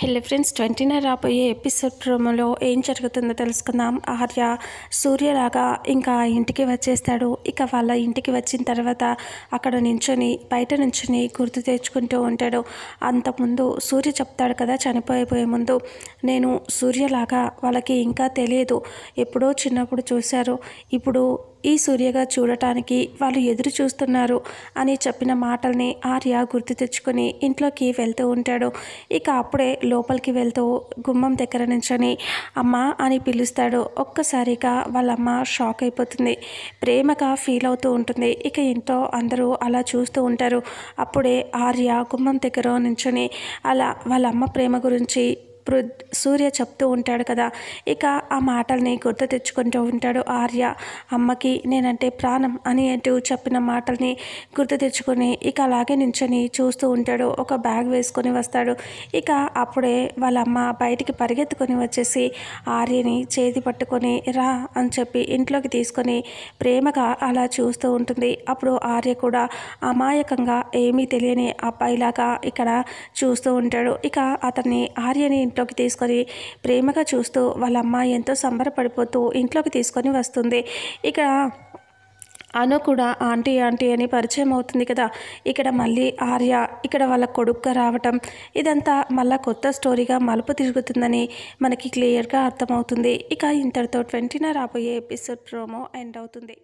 hello friends twenty nine రాబోయే episode ప్రోమోలో ఏం జరుగుతుందో తెలుసుకుందాం ఆర్య సూర్యలాగా ఇంకా ఇంటికి వచ్చేస్తాడు ఇక వాళ్ళ ఇంటికి వచ్చిన తర్వాత అక్కడ నించొని బయట నించొని గుర్తు తెచ్చుకుంటూ ఉంటాడు అంతకుముందు సూర్య చెప్తాడు కదా చనిపోయిపోయే ముందు నేను సూర్యలాగా వాళ్ళకి ఇంకా తెలియదు ఎప్పుడో చిన్నప్పుడు చూశారు ఇప్పుడు ఈ సూర్యగా చూడటానికి వాళ్ళు ఎదురు చూస్తున్నారు అని చెప్పిన మాటల్ని ఆర్య గుర్తు తెచ్చుకొని ఇంట్లోకి వెళ్తూ ఉంటాడు ఇక అప్పుడే లోపలికి వెళ్తూ గుమ్మం దగ్గర నుంచని అమ్మ అని పిలుస్తాడు ఒక్కసారిగా వాళ్ళమ్మ షాక్ అయిపోతుంది ప్రేమగా ఫీల్ అవుతూ ఉంటుంది ఇక ఇంట్లో అందరూ అలా చూస్తూ ఉంటారు అప్పుడే ఆర్య గుమ్మం దగ్గర నుంచని అలా వాళ్ళమ్మ ప్రేమ గురించి సూర్య చెప్తూ ఉంటాడు కదా ఇక ఆ మాటల్ని గుర్తు తెచ్చుకుంటూ ఉంటాడు ఆర్య అమ్మకి నేనంటే ప్రాణం అని అంటూ చెప్పిన మాటల్ని గుర్తు తెచ్చుకొని ఇక అలాగే నించొని చూస్తూ ఉంటాడు ఒక బ్యాగ్ వేసుకొని వస్తాడు ఇక అప్పుడే వాళ్ళ అమ్మ బయటికి పరిగెత్తుకొని వచ్చేసి ఆర్యని చేతి పట్టుకొని రా అని చెప్పి ఇంట్లోకి తీసుకొని ప్రేమగా అలా చూస్తూ ఉంటుంది అప్పుడు ఆర్య కూడా అమాయకంగా ఏమీ తెలియని అబ్బాయిలాగా ఇక్కడ చూస్తూ ఉంటాడు ఇక అతన్ని ఆర్యని ఇంట్లో ఇంట్లోకి తీసుకొని ప్రేమగా చూస్తూ వాళ్ళ అమ్మ ఎంతో సంబరపడిపోతూ ఇంట్లోకి తీసుకొని వస్తుంది ఇక్కడ అను కూడా ఆంటీ ఆంటీ అని పరిచయం అవుతుంది కదా ఇక్కడ మళ్ళీ ఆర్య ఇక్కడ వాళ్ళ కొడుకుగా రావటం ఇదంతా మళ్ళీ కొత్త స్టోరీగా మలుపు తిరుగుతుందని మనకి క్లియర్గా అర్థమవుతుంది ఇక ఇంతటితో ట్వంటీన రాబోయే ఎపిసోడ్ ప్రోమో ఎండ్ అవుతుంది